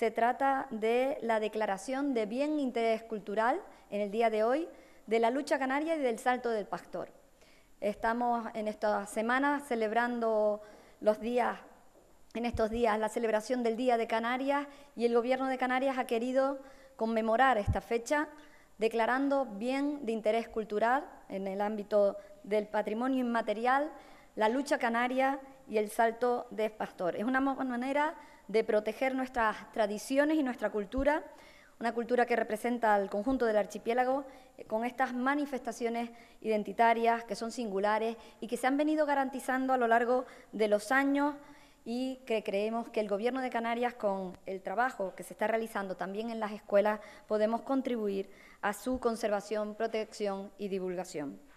Se trata de la declaración de bien interés cultural en el día de hoy de la lucha canaria y del salto del pastor. Estamos en esta semana celebrando los días, en estos días, la celebración del Día de Canarias y el Gobierno de Canarias ha querido conmemorar esta fecha declarando bien de interés cultural en el ámbito del patrimonio inmaterial la lucha canaria y el salto de pastor. Es una manera de proteger nuestras tradiciones y nuestra cultura, una cultura que representa al conjunto del archipiélago eh, con estas manifestaciones identitarias que son singulares y que se han venido garantizando a lo largo de los años y que creemos que el Gobierno de Canarias, con el trabajo que se está realizando también en las escuelas, podemos contribuir a su conservación, protección y divulgación.